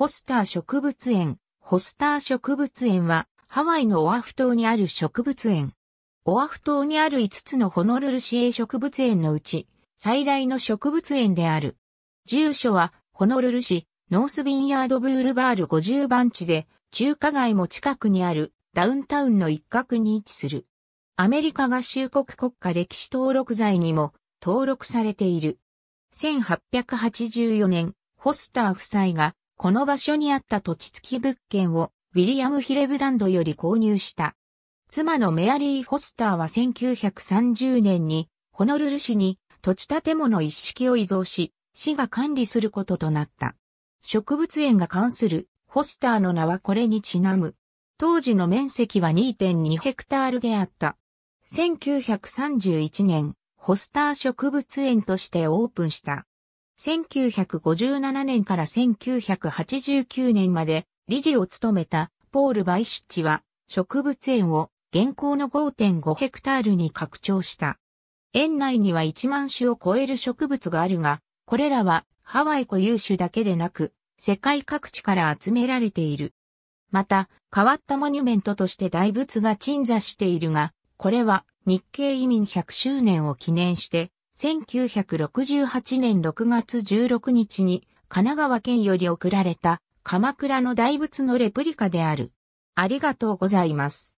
ホスター植物園。ホスター植物園は、ハワイのオアフ島にある植物園。オアフ島にある5つのホノルル市営植物園のうち、最大の植物園である。住所は、ホノルル市、ノースビンヤードブールバール50番地で、中華街も近くにある、ダウンタウンの一角に位置する。アメリカ合衆国国家歴史登録財にも登録されている。1884年、ホスター夫妻がこの場所にあった土地付き物件をウィリアム・ヒレブランドより購入した。妻のメアリー・フォスターは1930年にホノルル市に土地建物一式を移贈し、市が管理することとなった。植物園が関するフォスターの名はこれにちなむ。当時の面積は2.2ヘクタールであった。1931年、ホスター植物園としてオープンした。1957年から1989年まで理事を務めたポール・バイシッチは植物園を現行の5.5ヘクタールに拡張した。園内には1万種を超える植物があるが、これらはハワイ固有種だけでなく、世界各地から集められている。また、変わったモニュメントとして大仏が鎮座しているが、これは日系移民100周年を記念して1968年6月16日に神奈川県より送られた鎌倉の大仏のレプリカである。ありがとうございます。